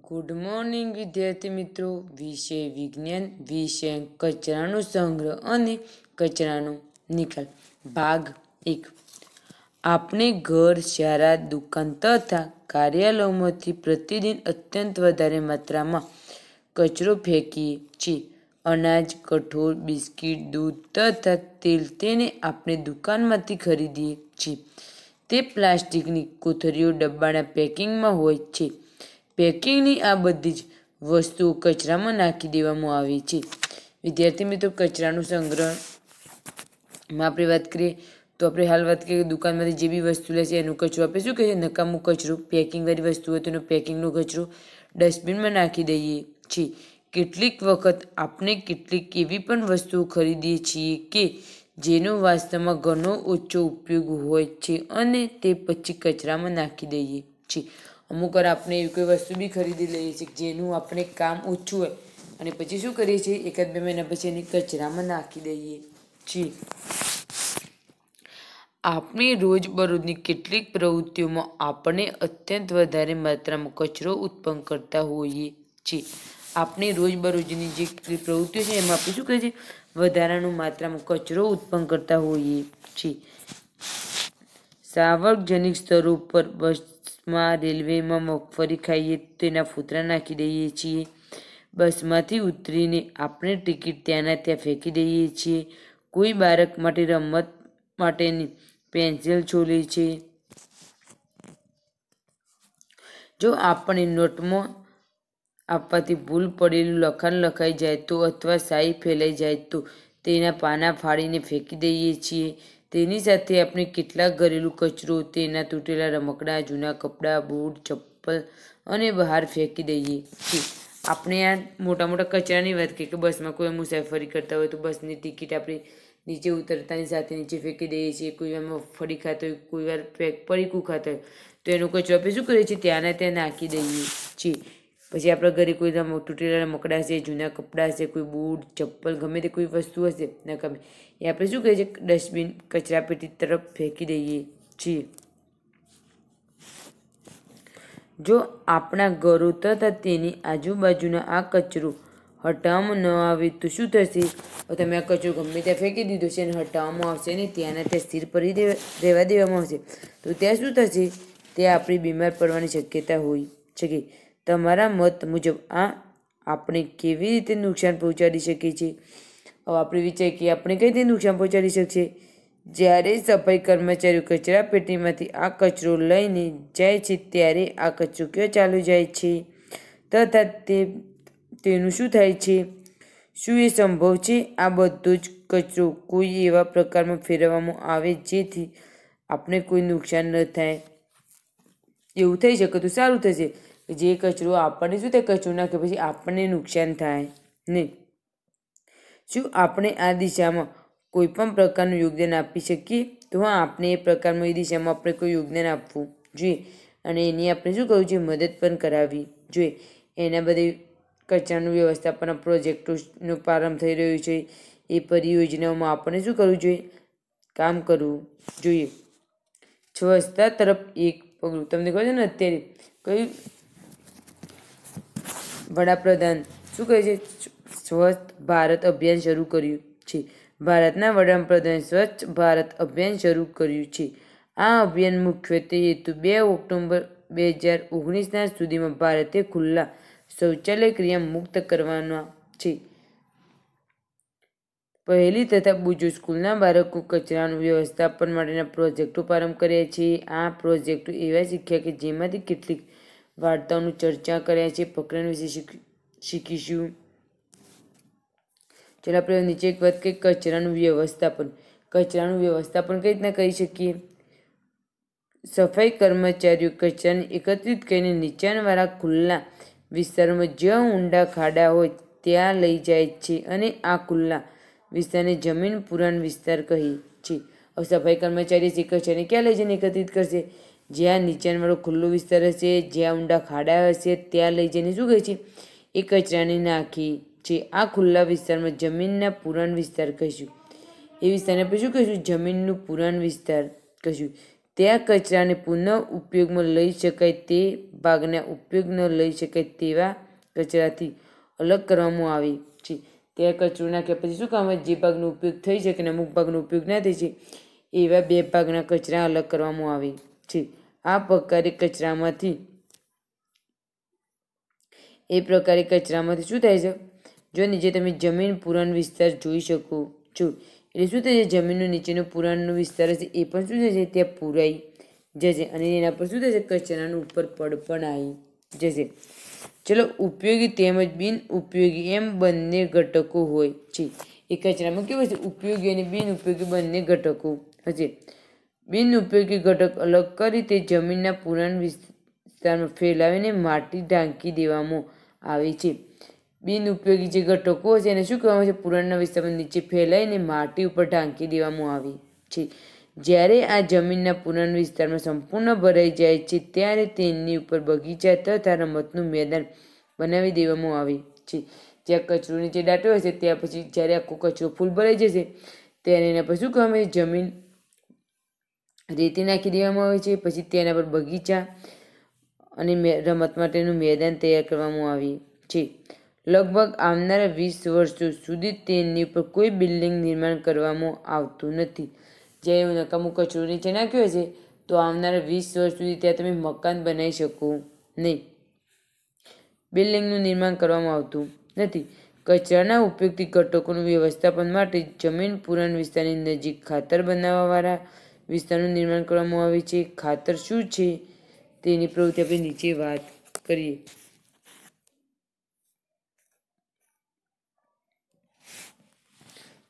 good morning વિદ્યાર્થી મિત્રો વિષય વિજ્ઞાન વિષય કચરાનો સંગ્રહ અને કચરાનો નિકાલ ભાગ એક આપણે ઘર શાળા દુકાન તથા કાર્યાલયોમાંથી પ્રતિદિન અત્યંત વધારે માત્રામાં કચરો ફેંકીએ છીએ અનાજ કઠોળ બિસ્કિટ દૂધ તથા તેલ તેને આપણે દુકાનમાંથી ખરીદીએ છીએ તે પ્લાસ્ટિકની કોથળીઓ ડબ્બાના પેકિંગમાં હોય છે પેકિંગની આ બધી જ વસ્તુઓ કચરામાં નાખી દેવામાં આવી છે વિદ્યાર્થી મિત્રો કચરાનું સંગ્રહમાં આપણે વાત કરીએ તો આપણે હાલ વાત કરીએ દુકાનમાંથી જે બી વસ્તુ લેશે એનું કચરો આપણે શું કહીએ નકામું કચરું પેકિંગવાળી વસ્તુ હોય તો એનો પેકિંગનો કચરો ડસ્ટબિનમાં નાખી દઈએ છીએ કેટલીક વખત આપણે કેટલીક એવી પણ વસ્તુઓ ખરીદીએ છીએ કે જેનો વાસ્તવમાં ઘણો ઓછો ઉપયોગ હોય છે અને તે પછી કચરામાં નાખી દઈએ છીએ અમુક વાર આપણે એવી કોઈ વસ્તુ બી ખરીદી લઈએ છીએ જેનું આપણે કામ ઓછું હોય અને પછી શું કરીએ છીએ એકાદ બે મહિના પછી એની કચરામાં નાખી દઈએ છીએ આપણી રોજબરોજની કેટલીક પ્રવૃત્તિઓમાં આપણે અત્યંત વધારે માત્રામાં કચરો ઉત્પન્ન કરતા હોઈએ છીએ આપણી રોજબરોજની જે પ્રવૃત્તિઓ છે એમાં આપણે શું કરીએ છીએ વધારાનું માત્રામાં કચરો ઉત્પન્ન કરતા હોઈએ છીએ સાર્વજનિક સ્તરો પર બસમાં રેલવેમાં મગફળી ખાઈએ તેના ફૂતરા નાખી દઈએ છીએ બસમાંથી ઉતરીને આપણે ટિકિટ ત્યાંના ત્યાં ફેંકી દઈએ છીએ કોઈ બાળક માટે રમત માટેની પેન્સિલ છોલે છે જો આપણે નોટમાં આપવાથી ભૂલ પડેલું લખાણ લખાઈ જાય તો અથવા સાઈ ફેલાઈ જાય તો તેના પાના ફાડીને ફેંકી દઈએ છીએ તેની સાથે આપણે કેટલાક ઘરેલું કચરો તેના તૂટેલા રમકડાં જૂના કપડાં બૂટ ચપ્પલ અને બહાર ફેંકી દઈએ છીએ આપણે આ મોટા મોટા કચરાની વાત કરીએ કે બસમાં કોઈ મુસાફરી કરતા હોય તો બસની ટિકિટ આપણે નીચે ઉતરતાની સાથે નીચે ફેંકી દઈએ છીએ કોઈ વાર મગફળી ખાતો હોય કોઈ વાર પડીકું ખાતો હોય તો એનો કચરો આપણે શું કરીએ છીએ ત્યાંના ત્યાં નાખી દઈએ છીએ પછી આપણા ઘરે કોઈ તૂટેલા મકડા છે જૂના કપડાં છે કોઈ બૂટ ચપ્પલ ગમે તે કોઈ વસ્તુ હશે ના ગમે એ આપણે શું કહીએ છીએ ડસ્ટબિન કચરાપેટી તરફ ફેંકી દઈએ છીએ જો આપણા ઘરો તથા તેની આજુબાજુના આ કચરો હટાવવામાં ન આવે તો શું થશે તમે આ કચરો ગમે ત્યાં ફેંકી દીધો છે અને હટાવવામાં આવશે ને ત્યાંના ત્યાં સ્થિર પડી રહેવા દેવામાં આવશે તો ત્યાં શું થશે તે આપણી બીમાર પડવાની શક્યતા હોય છે કે તમારા મત મુજબ આ આપણે કેવી રીતે નુકસાન પહોંચાડી શકીએ છીએ હવે આપણે વિચારીએ કે આપણે કઈ રીતે નુકસાન પહોંચાડી શકીએ જ્યારે સફાઈ કર્મચારીઓ કચરા પેટીમાંથી આ કચરો લઈને જાય છે ત્યારે આ કચરો ક્યાં ચાલુ જાય છે તથા તે તેનું શું થાય છે શું એ સંભવ છે આ બધો જ કચરો કોઈ એવા પ્રકારમાં ફેરવવામાં આવે જેથી આપણે કોઈ નુકસાન ન થાય એવું થઈ શકે તો સારું થશે જે કચરો આપણને શું તે કચરો નાખે પછી આપણને નુકસાન થાય નહીં શું આપણે આ દિશામાં કોઈ પણ પ્રકારનું યોગદાન આપી શકીએ તો હા આપણે એ પ્રકારમાં એ દિશામાં આપણે કોઈ યોગદાન આપવું જોઈએ અને એની આપણે શું કહ્યું છે મદદ પણ કરાવવી જોઈએ એના બધી કચરાનું વ્યવસ્થાપન પ્રોજેક્ટોનો પ્રારંભ થઈ રહ્યો છે એ પરિયોજનાઓમાં આપણને શું કરવું જોઈએ કામ કરવું જોઈએ સ્વચ્છતા તરફ એક પગલું તમને કહો છો ને અત્યારે કયું વડાપ્રધાન શું કહે છે સ્વચ્છ ભારત અભિયાન શરૂ કર્યું છે ભારતના વડાપ્રધાન સ્વચ્છ ભારત અભિયાન શરૂ કર્યું છે આ અભિયાન મુખ્યત્વે હેતુ બે ઓક્ટોબર બે હજાર ઓગણીસના સુધીમાં ભારતે ખુલ્લા શૌચાલય ક્રિયા મુક્ત કરવાના છે પહેલી તથા બુજુ સ્કૂલના બાળકો કચરાનું વ્યવસ્થાપન માટેના પ્રોજેક્ટો પ્રારંભ કર્યા છે આ પ્રોજેક્ટો એવા શીખ્યા કે જેમાંથી કેટલીક વાર્તાઓની ચર્ચા કર્યા છે પ્રકરણ વિશે શીખીશું ચાલો આપણે નીચે એક વાત કે કચરાનું વ્યવસ્થાપન કચરાનું વ્યવસ્થાપન કઈ રીતના કરી શકીએ સફાઈ કર્મચારીઓ કચરાને એકત્રિત કરીને નીચાણવાળા ખુલ્લા વિસ્તારોમાં જ્યાં ઊંડા ખાડા હોય ત્યાં લઈ જાય છે અને આ ખુલ્લા વિસ્તારને જમીન પુરાણ વિસ્તાર કહે છે સફાઈ કર્મચારી કચરાને ક્યાં લઈ જઈને એકત્રિત કરશે જ્યાં નીચાણવાળો ખુલ્લો વિસ્તાર હશે જ્યાં ઊંડા ખાડા હશે ત્યાં લઈ જઈને શું કહે છે એ કચરાની નાખી છે આ ખુલ્લા વિસ્તારમાં જમીનના પુરાણ વિસ્તાર કહીશું એ વિસ્તારને આપણે શું કહીશું જમીનનું પુરાણ વિસ્તાર કહીશું ત્યાં કચરાને પુનઃ ઉપયોગમાં લઈ શકાય તે ભાગના ઉપયોગ ન લઈ શકાય તેવા કચરાથી અલગ કરવામાં આવે છે ત્યાં કચરો નાખ્યા પછી શું કામ જે ભાગનો ઉપયોગ થઈ શકે અને અમુક ભાગનો ઉપયોગ ના થઈ છે એવા બે ભાગના કચરા અલગ કરવામાં આવે છે આ પ્રકારે કચરામાંથી એ પ્રકારે કચરામાંથી શું થાય છે જો નીચે તમે જમીન પુરાણ વિસ્તાર જોઈ શકો છો એટલે શું થાય છે જમીનનો નીચેનો પુરાણનો વિસ્તાર હશે એ પણ શું થશે ત્યાં પુરાઈ જશે અને એના પર શું થશે કચરાનું ઉપર પડ પણ આવી જશે ચલો ઉપયોગી તેમજ બિનઉપયોગી એમ બંને ઘટકો હોય છે એ કચરામાં કેવું છે ઉપયોગી અને બિનઉપયોગી બંને ઘટકો હશે બિનઉપયોગી ઘટક અલગ કરી તે જમીનના પુરાણ વિસ્તારમાં ફેલાવીને માટી ઢાંકી દેવામાં આવે છે બિનઉપયોગી જે ઘટકો છે એને શું કહેવામાં છે પુરાણના વિસ્તારમાં નીચે ફેલાઈને માટી ઉપર ઢાંકી દેવામાં આવે છે જ્યારે આ જમીનના પુરાણ વિસ્તારમાં સંપૂર્ણ ભરાઈ જાય છે ત્યારે તેની ઉપર બગીચા તથા રમતનું મેદાન બનાવી દેવામાં આવે છે જ્યાં કચરો નીચે દાટો હશે ત્યાં પછી જ્યારે આખો કચરો ફૂલ ભરાઈ જશે ત્યારે એના પછી શું કહેવામાં જમીન રેતી નાખી દેવામાં આવે છે પછી તેના પર બગીચા અને રમત માટેનું મેદાન તૈયાર કરવામાં આવે છે લગભગ આવનારા વીસ વર્ષો સુધી તેની ઉપર કોઈ બિલ્ડિંગ નિર્માણ કરવામાં આવતું નથી જે નકામું કચરો નીચે નાખ્યો છે તો આવનારા વીસ વર્ષ સુધી ત્યાં તમે મકાન બનાવી શકો નહીં બિલ્ડિંગનું નિર્માણ કરવામાં આવતું નથી કચરાના ઉપયોગથી ઘટકોનું વ્યવસ્થાપન માટે જમીન પુરાણ વિસ્તારની નજીક ખાતર બનાવવાવાળા વિસ્તારનું નિર્માણ કરવામાં આવે છે ખાતર શું છે તેની પ્રવૃત્તિ આપણે નીચે વાત કરીએ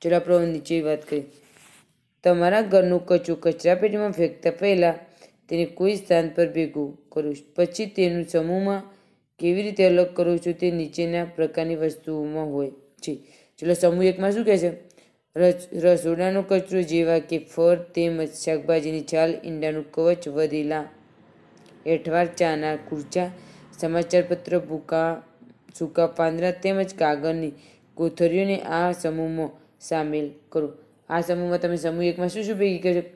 ચલો આપણે નીચે વાત કરી તમારા ઘરનું કચું કચરાપેટીમાં ફેંકતા પહેલાં તેને કોઈ સ્થાન પર ભેગું કરું પછી તેનું સમૂહમાં કેવી રીતે અલગ કરું છું તે નીચેના પ્રકારની વસ્તુઓમાં હોય છે ચલો સમૂહ એકમાં શું કહે છે રસોડાનું કચરો જેવા કે ફર તેમજ શાકભાજીની છાલ ઈંડાનું કવચ વધેલા હેઠવાર ચાના કુર્ચા સમાચારપત્ર ભૂકા સૂકા પાંદડા તેમજ કાગળની કોથળીઓને આ સમૂહમાં સામેલ કરો આ સમૂહમાં તમે સમૂહ એકમાં શું શું ભેગી કરી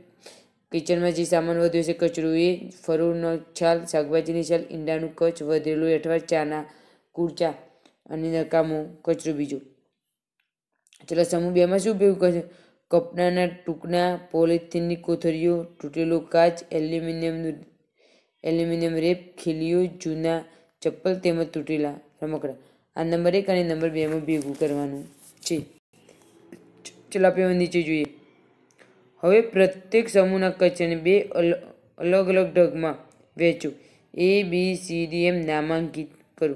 કિચનમાં જે સામાન વધ્યો છે કચરું એ ફરૂનો છાલ શાકભાજીની છાલ ઈંડાનું કચ વધેલું હેઠવાર ચાના કુરચા અને નકામું કચરો બીજો ચલો સમૂહ બેમાં શું ઉપયોગ કરશે કપડાના ટુકડા પોલિથીનની કોથળીઓ તૂટેલો કાચ એલ્યુમિનિયમનું એલ્યુમિનિયમ રેપ ખીલીઓ જૂના ચપ્પલ તેમજ તૂટેલા રમકડા આ નંબર એક અને નંબર બેમાં ભેગું કરવાનું છે ચલો આપણે નીચે જોઈએ હવે પ્રત્યેક સમૂહના કચરાને બે અલગ અલગ ઢગમાં વહેંચો એ બી સી ડી એમ નામાંકિત કરો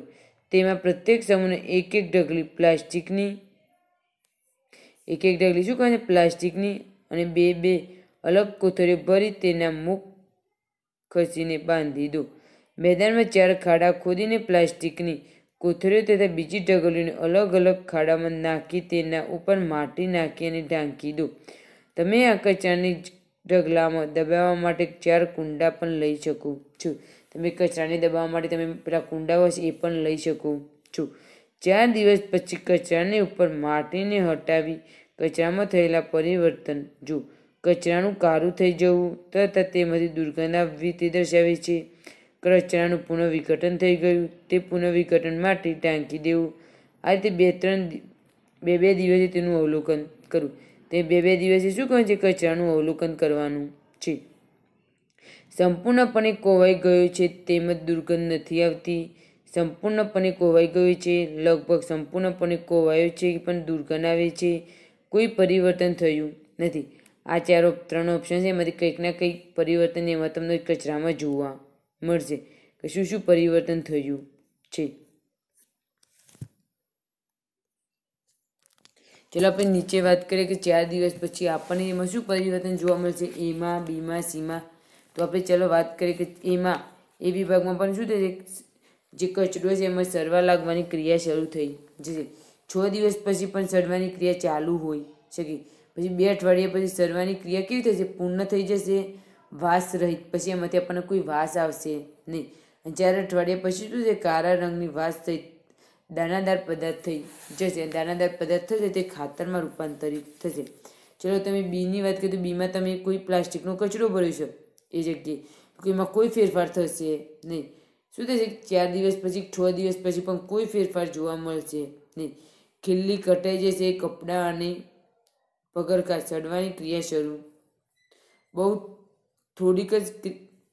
તેમાં પ્રત્યેક સમૂહને એક એક ઢગલી પ્લાસ્ટિકની એક એક ઢગલી શું કહે છે પ્લાસ્ટિકની અને બે બે અલગ કોથળીઓ ભરી તેના મુખ ખસીને બાંધી દો મેદાનમાં ચાર ખાડા ખોદીને પ્લાસ્ટિકની કોથળીઓ તથા બીજી ઢગલીને અલગ અલગ ખાડામાં નાખી તેના ઉપર માટી નાખી અને ઢાંકી દો તમે આ કચરાની ઢગલામાં દબાવવા માટે ચાર કુંડા પણ લઈ શકો છો તમે કચરાને દબાવવા માટે તમે પેલા કુંડા હોય એ પણ લઈ શકો છો ચાર દિવસ પછી કચરાની ઉપર માટીને હટાવી કચરામાં થયેલા પરિવર્તન જો કચરાનું કારું થઈ જવું તથા તેમાંથી દુર્ગંધ આવવી તે દર્શાવે છે કચરાનું પુનઃવિઘટન થઈ ગયું તે પુનઃવિઘટન માટે ટાંકી દેવું આ રીતે બે ત્રણ બે બે દિવસે તેનું અવલોકન કરવું તે બે બે દિવસે શું કહે છે કચરાનું અવલોકન કરવાનું છે સંપૂર્ણપણે કોવાઈ ગયો છે તેમજ દુર્ગંધ નથી આવતી સંપૂર્ણપણે કોવાઈ ગયો છે લગભગ સંપૂર્ણપણે કોવાયો છે પણ દુર્ગંધ આવે છે કોઈ પરિવર્તન થયું નથી આ ચાર ત્રણ ઓપ્શન છે એમાંથી કંઈક કંઈકના કંઈક પરિવર્તન એમાં તમને કચરામાં જોવા મળશે કે શું શું પરિવર્તન થયું છે ચાલો આપણે નીચે વાત કરીએ કે ચાર દિવસ પછી આપણને એમાં શું પરિવર્તન જોવા મળશે એમાં બીમાં સીમાં તો આપણે ચાલો વાત કરીએ કે એમાં એ વિભાગમાં પણ શું થશે જે કચરો છે એમાં સરવા લાગવાની ક્રિયા શરૂ થઈ જશે છ દિવસ પછી પણ સડવાની ક્રિયા ચાલુ હોય શકે પછી બે અઠવાડિયા પછી સરવાની ક્રિયા કેવી થશે પૂર્ણ થઈ જશે વાસ રહી પછી એમાંથી આપણને કોઈ વાસ આવશે નહીં ચાર અઠવાડિયા પછી શું છે કાળા રંગની વાસ થઈ દાણાદાર પદાર્થ થઈ જશે દાણાદાર પદાર્થ થશે તે ખાતરમાં રૂપાંતરિત થશે ચલો તમે બીની વાત કરી તો બીમાં તમે કોઈ પ્લાસ્ટિકનો કચરો ભર્યો છો એ જગ્યાએ એમાં કોઈ ફેરફાર થશે નહીં શું થશે ચાર દિવસ પછી છ દિવસ પછી પણ કોઈ ફેરફાર જોવા મળશે નહીં ખીલ્લી કટાઈ જશે એ કપડાં અને પગરખા સડવાની ક્રિયા શરૂ બહુ થોડીક જ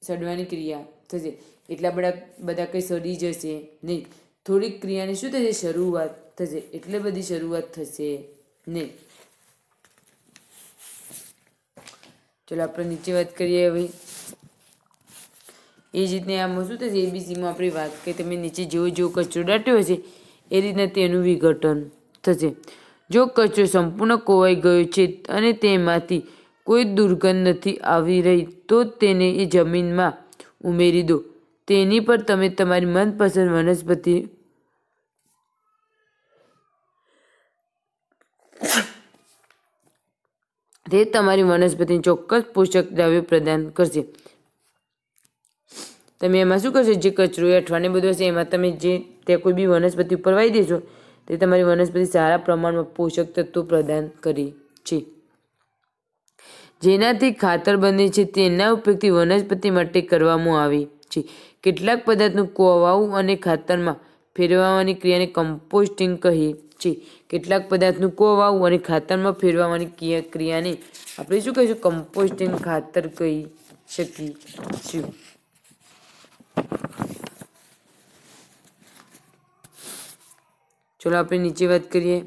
સડવાની ક્રિયા થશે એટલા બધા બધા કંઈ સડી જશે નહીં થોડીક ક્રિયાની શું થશે શરૂઆત થશે એટલે બધી શરૂઆત થશે નહીં ચાલો આપણે નીચે વાત કરીએ હવે એ જ રીતને આમાં શું થશે એબીસીમાં આપણી વાત કે તમે નીચે જેવો જેવો કચરો દાટ્યો હશે એ રીતના તેનું વિઘટન થશે જો કચરો સંપૂર્ણ કોવાઈ ગયો છે અને તેમાંથી કોઈ દુર્ગંધ નથી આવી રહી તો તેને એ જમીનમાં ઉમેરી દો તેની પર તમે તમારી મનપસંદ વનસ્પતિ તે તમારી વનસ્પતિ ચોક્કસ પોષક દ્રવ્યો પ્રદાન કરશે તમે એમાં શું કરશો જે કચરો એ અઠવાને બધું હશે એમાં તમે જે તે કોઈ બી વનસ્પતિ ઉપર વાવી દેશો તે તમારી વનસ્પતિ સારા પ્રમાણમાં પોષક તત્વો પ્રદાન કરે છે જેનાથી ખાતર બને છે તેના ઉપયોગથી વનસ્પતિ માટે કરવામાં આવે છે કેટલાક પદાર્થનું કોવાવું અને ખાતરમાં ફેરવવાની ક્રિયાને કમ્પોસ્ટિંગ કહે છે કેટલાક પદાર્થનું કોવાવું અને ખાતરમાં ક્રિયા ક્રિયાને આપણે શું કહીશું કમ્પોસ્ટિંગ ખાતર કહી શકીએ છીએ ચાલો આપણે નીચે વાત કરીએ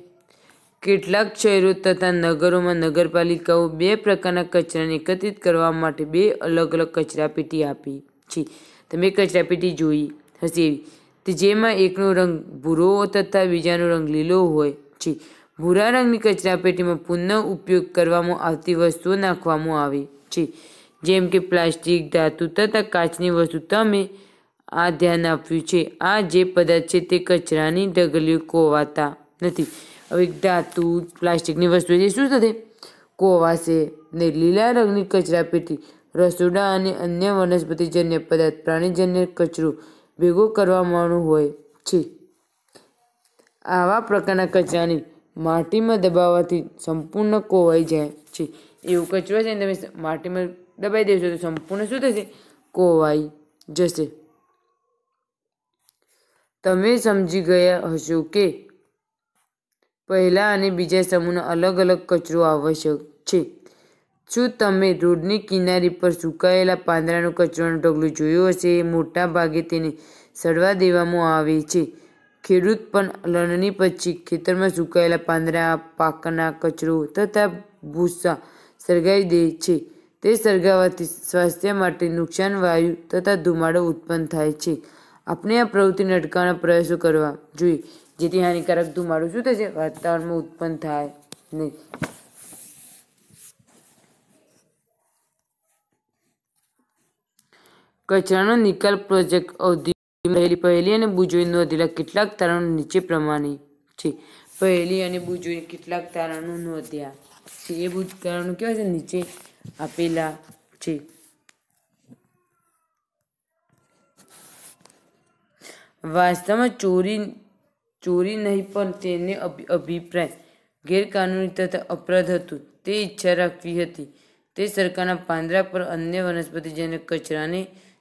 કેટલાક શહેરો તથા નગરોમાં નગરપાલિકાઓ બે પ્રકારના કચરાને એકત્રિત કરવા માટે બે અલગ અલગ કચરાપેટી આપી છે તમે કચરાપેટી જોઈ હશે તે જેમાં એકનો રંગ ભૂરો તથા બીજાનો રંગ લીલો હોય છે ભૂરા રંગની કચરાપેટીમાં પુનઃ ઉપયોગ કરવામાં આવતી વસ્તુઓ નાખવામાં આવે છે જેમ કે પ્લાસ્ટિક ધાતુ તથા કાચની વસ્તુ તમે આ ધ્યાન આપ્યું છે આ જે પદાર્થ છે તે કચરાની ઢગલીઓ કોવાતા નથી હવે ધાતુ પ્લાસ્ટિકની વસ્તુ છે શું થશે કોવાશે ને લીલા રંગની કચરા પેટી રસોડા અને અન્ય વનસ્પતિજન્ય પદાર્થ પ્રાણીજન્ય કચરો ભેગો કરવામાં હોય છે આવા પ્રકારના કચરાને માટીમાં દબાવવાથી સંપૂર્ણ કોવાઈ જાય છે એવું કચરો છે ને તમે માટીમાં દબાઈ દેશો તો સંપૂર્ણ શું થશે કોવાઈ જશે તમે સમજી ગયા હશો કે પહેલા અને બીજા સમૂહનો અલગ અલગ કચરો આવશ્યક છે શું તમે રોડની કિનારી પર સુકાયેલા પાંદડાનું કચરાનું ઢગલું જોયું હશે મોટા ભાગે તેને સડવા દેવામાં આવે છે ખેડૂત પણ લણની પછી ખેતરમાં સુકાયેલા પાંદડા પાકના કચરો તથા ભૂસા સળગાવી દે છે તે સળગાવવાથી સ્વાસ્થ્ય માટે નુકસાન વાયુ તથા ધુમાડો ઉત્પન્ન થાય છે આપણે આ પ્રવૃત્તિને અટકાવવાના પ્રયાસો કરવા જોઈએ જેથી હાનિકારક ધુમાડો શું થશે વાતાવરણમાં ઉત્પન્ન થાય નહીં કચરાનો નિકાલ પ્રોજેક્ટ પહેલી પહેલી અને બુજોઈ નોંધેલા કેટલાક તારણો નીચે પ્રમાણે છે પહેલી અને બુજોઈ કેટલાક તારણો નોંધ્યા છે એ બુજ તારણો કેવા છે નીચે આપેલા છે વાસ્તવમાં ચોરી ચોરી નહીં પણ તેને અભિપ્રાય ગેરકાનૂની તથા અપરાધ હતું તે ઈચ્છા રાખવી હતી તે સરકારના પાંદરા પર અન્ય વનસ્પતિ જેને કચરાને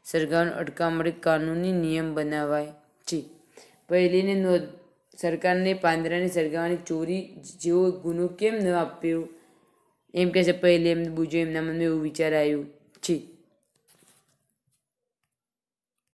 સળગાવવાનું અટકામણી કાનૂની નિયમ બનાવાય છે પહેલીને નોંધ સરકારને પાંદરાની સળગાવવાની ચોરી જેવો ગુનો કેમ ન આપ્યો એમ કહે છે પહેલી એમ બુજો એમના મનમાં એવું વિચાર આવ્યું છે